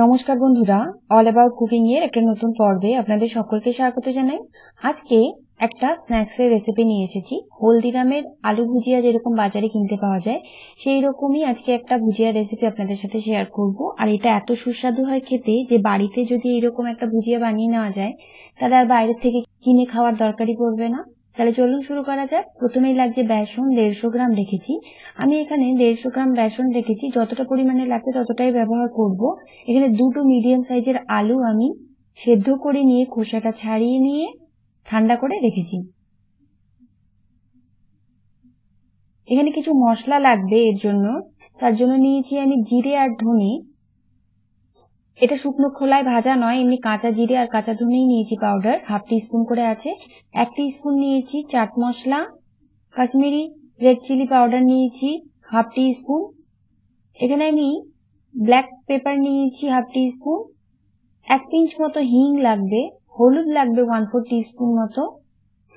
নমস্কার বন্ধুরা all about cooking এর একটা নতুন পর্বে আপনাদের সকলকে স্বাগত জানাই আজকে একটা স্ন্যাক্সের রেসিপি নিয়ে এসেছি হলদিরামের আলু ভুজিয়া যেরকম বাজারে কিনতে পাওয়া যায় সেই রকমই আজকে একটা ভুজিয়া রেসিপি আপনাদের সাথে শেয়ার করব আর এটা এত সুস্বাদু হয় খেতে যে বাড়িতে যদি এরকম একটা ভুজিয়া বানিয়ে নেওয়া যায় তাহলে আর বাইরের থেকে কিনে খাওয়ার দরকারই পড়বে না তাহলে চলুন শুরু করা যাক প্রথমেই লাগছে বেসন দেড়শো গ্রাম রেখেছি আমি এখানে দেড়শো গ্রাম বেসন রেখেছি যতটা পরিমাণে লাগবে ততটাই ব্যবহার করব এখানে দুটো মিডিয়াম সাইজের আলু আমি সেদ্ধ করে নিয়ে খোসাটা ছাড়িয়ে নিয়ে ঠান্ডা করে রেখেছি এখানে কিছু মশলা লাগবে এর জন্য তার জন্য নিয়েছি আমি জিরে আর ধনে এটা শুকনো খোলায় ভাজা নয় এমনি কাঁচা জিরে আর কাঁচা ধনেই নিয়েছি পাউডার হাফ স্পুন করে আছে এক স্পুন নিয়েছি chaat masala Kashmiri red chilli powder নিয়েছি হাফ স্পুন এখানে আমি ব্ল্যাক পেপার নিয়েছি হাফ স্পুন এক পিঞ্চ মতো হিং লাগবে হলুদ লাগবে ওয়ান ফোর টি স্পুন মতো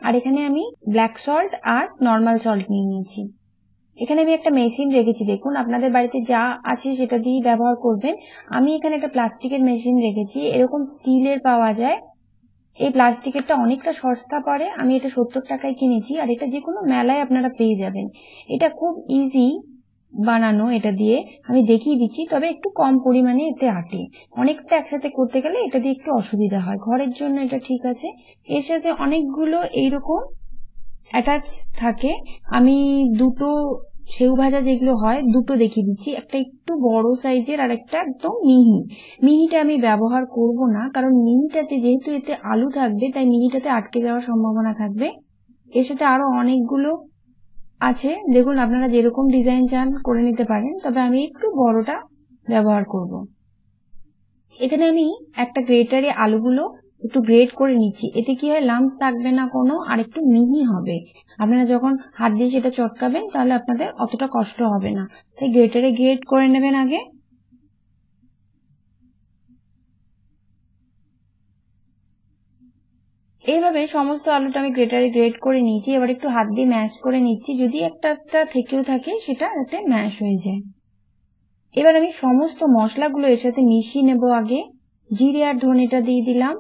আর এখানে আমি ব্ল্যাক সল্ট আর নর্মাল সল্ট নিয়ে নিয়েছি এখানে আমি একটা মেশিন রেখেছি দেখুন আপনাদের বাড়িতে যা আছে সেটা দিয়ে ব্যবহার করবেন আমি এখানে একটা প্লাস্টিকের মেশিন রেখেছি এরকম স্টিলের পাওয়া যায় এই প্লাস্টিকেরটা অনেকটা সস্তা পড়ে আমি এটা সত্তর টাকায় কিনেছি আর এটা যে কোনো মেলায় আপনারা পেয়ে যাবেন এটা খুব ইজি বানানো এটা দিয়ে আমি দেখিয়ে দিচ্ছি তবে একটু কম পরিমাণে এতে আটে অনেকটা একসাথে করতে গেলে এটা দিয়ে একটু অসুবিধা হয় ঘরের জন্য এটা ঠিক আছে এর সাথে অনেকগুলো এইরকম অ্যাটাচ থাকে আমি দুটো সেউ ভাজা যেগুলো হয় দুটো দেখিয়ে দিচ্ছি একটা একটু বড় সাইজের আর একটা একদম মিহি মিহিটা আমি ব্যবহার করব না কারণ মিহিটাতে যেহেতু এতে আলু থাকবে তাই মিহিটাতে আটকে যাওয়ার সম্ভাবনা থাকবে এর সাথে আরো অনেকগুলো আছে দেখুন আপনারা যেরকম ডিজাইন চান করে নিতে পারেন তবে আমি একটু বড়টা ব্যবহার করব এখানে আমি একটা গ্রেটারে আলুগুলো একটু গ্রেড করে নিচ্ছি এতে কি হয় লামস থাকবে না কোনো আর একটু মিহি হবে আপনারা যখন হাত দিয়ে সেটা চটকাবেন তাহলে আপনাদের অতটা কষ্ট হবে না তাই গ্রেটারে গ্রেড করে নেবেন আগে এইভাবে সমস্ত আলুটা আমি গ্রেটারে গ্রেড করে নিয়েছি এবার একটু হাত দিয়ে ম্যাশ করে নিচ্ছি যদি একটা একটা থেকেও থাকে সেটা এতে ম্যাশ হয়ে যায় এবার আমি সমস্ত মশলাগুলো এর সাথে মিশিয়ে নেব আগে জিরে আর ধনেটা দিয়ে দিলাম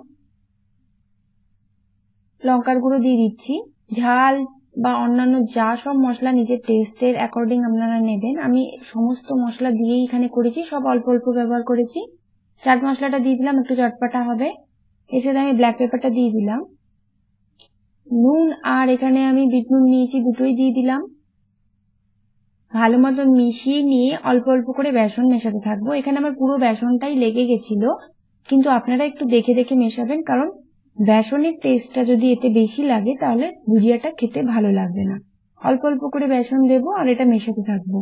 লঙ্কার গুঁড়ো দিয়ে দিচ্ছি ঝাল বা অন্যান্য যা সব মশলা নিজের টেস্টের অ্যাকর্ডিং আপনারা নেবেন আমি সমস্ত মশলা দিয়েই এখানে করেছি সব অল্প অল্প ব্যবহার করেছি চাট মশলাটা দিয়ে দিলাম একটু চটপাটা হবে এছাড়া আমি ব্ল্যাক পেপারটা দিয়ে দিলাম নুন আর এখানে আমি বিট নুন নিয়েছি দুটোই দিয়ে দিলাম ভালো মতো মিশিয়ে নিয়ে অল্প অল্প করে বেসন মেশাতে থাকবো এখানে আমার পুরো বেসনটাই লেগে গেছিল কিন্তু আপনারা একটু দেখে দেখে মেশাবেন কারণ বেসনের টেস্টটা যদি এতে বেশি লাগে তাহলে ভুজিয়াটা খেতে ভালো লাগবে না অল্প অল্প করে বেসন দেবো আর এটা মেশাতে থাকবো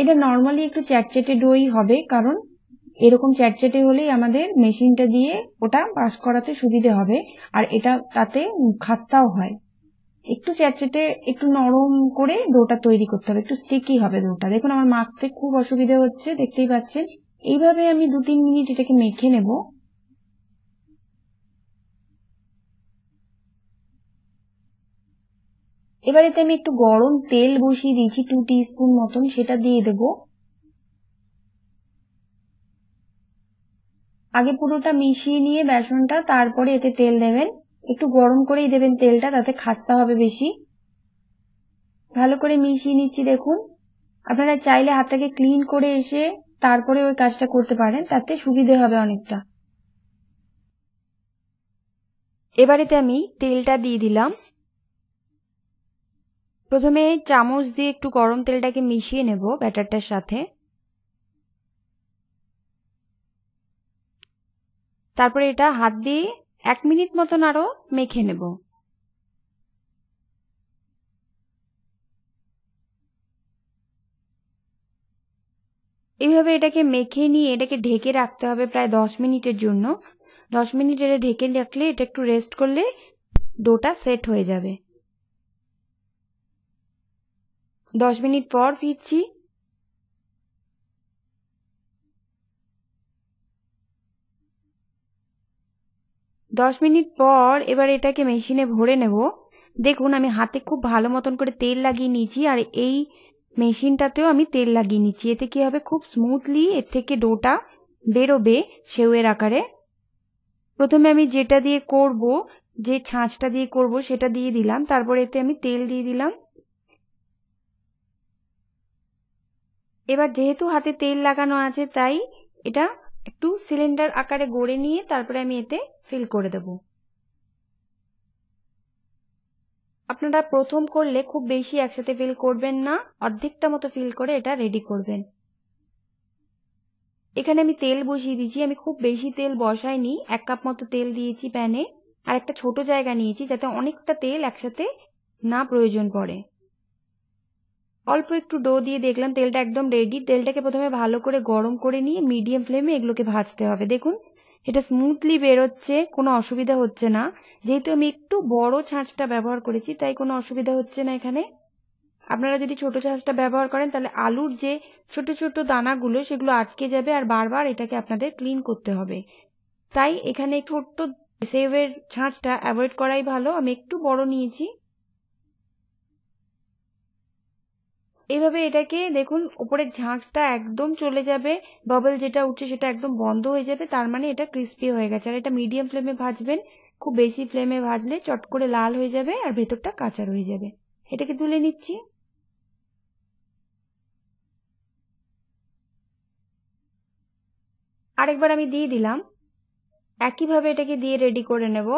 এটা নর্মালি একটু চ্যাটচ্যাটে ডোই হবে কারণ এরকম চ্যাটচ্যাটে হলেই আমাদের মেশিনটা দিয়ে ওটা পাস করাতে সুবিধে হবে আর এটা তাতে খাস্তাও হয় একটু চ্যাটচ্যাটে একটু নরম করে ডোটা তৈরি করতে হবে একটু স্টিকি হবে ডোটা দেখুন আমার মাখতে খুব অসুবিধে হচ্ছে দেখতেই পাচ্ছেন এইভাবে আমি দু তিন মিনিট এটাকে মেখে নেবো এবার এতে আমি একটু গরম তেল বসিয়ে দিয়েছি টু স্পুন মতন সেটা দিয়ে দেব আগে পুরোটা মিশিয়ে নিয়ে বেসনটা তারপরে এতে তেল দেবেন একটু গরম করেই দেবেন তেলটা তাতে খাস্তা হবে বেশি ভালো করে মিশিয়ে নিচ্ছি দেখুন আপনারা চাইলে হাতটাকে ক্লিন করে এসে তারপরে ওই কাজটা করতে পারেন তাতে সুবিধে হবে অনেকটা এবারেতে আমি তেলটা দিয়ে দিলাম প্রথমে চামচ দিয়ে একটু গরম তেলটাকে মিশিয়ে নেব ব্যাটারটার সাথে তারপরে এটা হাত দিয়ে এক মিনিট মতন আরও মেখে নেব এইভাবে এটাকে মেখে নিয়ে এটাকে ঢেকে রাখতে হবে প্রায় দশ মিনিটের জন্য দশ মিনিট এটা ঢেকে রাখলে এটা একটু রেস্ট করলে ডোটা সেট হয়ে যাবে দশ মিনিট পর ফিরছি দশ মিনিট পর এবার এটাকে মেশিনে ভরে নেব দেখুন আমি হাতে খুব ভালো মতন করে তেল লাগিয়ে নিয়েছি আর এই মেশিনটাতেও আমি তেল লাগিয়ে নিচ্ছি এতে কি হবে খুব স্মুথলি এর থেকে ডোটা বেরোবে সেউয়ের আকারে প্রথমে আমি যেটা দিয়ে করব যে ছাঁচটা দিয়ে করব সেটা দিয়ে দিলাম তারপরে এতে আমি তেল দিয়ে দিলাম এবার যেহেতু হাতে তেল লাগানো আছে তাই এটা একটু সিলিন্ডার আকারে গড়ে নিয়ে তারপরে আমি এতে ফিল করে দেব আপনারা প্রথম করলে খুব বেশি একসাথে ফিল করবেন না অর্ধেকটা মতো ফিল করে এটা রেডি করবেন এখানে আমি তেল বসিয়ে দিয়েছি আমি খুব বেশি তেল বসাইনি এক কাপ মতো তেল দিয়েছি প্যানে আর একটা ছোট জায়গা নিয়েছি যাতে অনেকটা তেল একসাথে না প্রয়োজন পড়ে অল্প একটু ডো দিয়ে দেখলাম তেলটা একদম রেডি তেলটাকে প্রথমে ভালো করে গরম করে নিয়ে মিডিয়াম ফ্লেমে এগুলোকে ভাজতে হবে দেখুন এটা স্মুথলি বেরোচ্ছে কোনো অসুবিধা হচ্ছে না যেহেতু আমি একটু বড় ছাঁচটা ব্যবহার করেছি তাই কোনো অসুবিধা হচ্ছে না এখানে আপনারা যদি ছোট ছাঁচটা ব্যবহার করেন তাহলে আলুর যে ছোট ছোট দানাগুলো সেগুলো আটকে যাবে আর বারবার এটাকে আপনাদের ক্লিন করতে হবে তাই এখানে ছোট্ট সেভের ছাঁচটা অ্যাভয়েড করাই ভালো আমি একটু বড় নিয়েছি এভাবে এটাকে দেখুন উপরের ঝাঁকটা একদম চলে যাবে বাবল যেটা উঠছে সেটা একদম বন্ধ হয়ে যাবে তার মানে এটা ক্রিস্পি হয়ে গেছে আর এটা মিডিয়াম ফ্লেমে ভাজবেন খুব বেশি ফ্লেমে ভাজলে চট করে লাল হয়ে যাবে আর ভেতরটা কাঁচা রয়ে যাবে এটাকে তুলে নিচ্ছি আরেকবার আমি দিয়ে দিলাম একইভাবে এটাকে দিয়ে রেডি করে নেব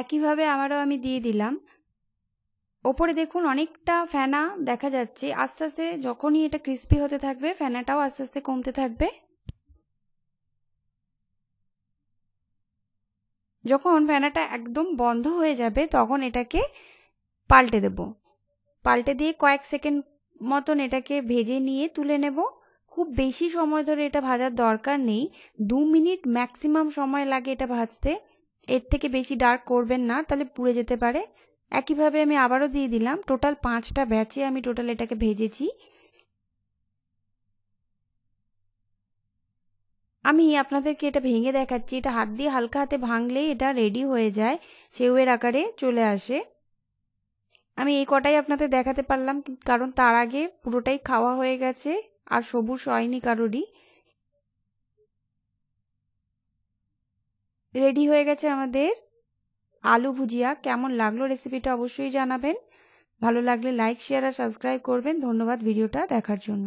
একইভাবে আবারও আমি দিয়ে দিলাম ওপরে দেখুন অনেকটা ফেনা দেখা যাচ্ছে আস্তে আস্তে যখনই এটা ক্রিস্পি হতে থাকবে ফেনাটাও আস্তে আস্তে কমতে থাকবে যখন ফেনাটা একদম বন্ধ হয়ে যাবে তখন এটাকে পাল্টে দেব পাল্টে দিয়ে কয়েক সেকেন্ড মতন এটাকে ভেজে নিয়ে তুলে নেব খুব বেশি সময় ধরে এটা ভাজার দরকার নেই দু মিনিট ম্যাক্সিমাম সময় লাগে এটা ভাজতে এর থেকে বেশি ডার্ক করবেন না তাহলে পুড়ে যেতে পারে একইভাবে আমি আবারও দিয়ে দিলাম টোটাল পাঁচটা ব্যাচে আমি টোটাল এটাকে ভেজেছি আমি আপনাদেরকে এটা ভেঙে দেখাচ্ছি এটা হাত দিয়ে হালকা হাতে ভাঙলেই এটা রেডি হয়ে যায় সেউয়ের আকারে চলে আসে আমি এই কটাই আপনাদের দেখাতে পারলাম কারণ তার আগে পুরোটাই খাওয়া হয়ে গেছে আর সবুজ হয়নি কারোরই রেডি হয়ে গেছে আমাদের আলু ভুজিয়া কেমন লাগলো রেসিপিটা অবশ্যই জানাবেন ভালো লাগলে লাইক শেয়ার আর সাবস্ক্রাইব করবেন ধন্যবাদ ভিডিওটা দেখার জন্য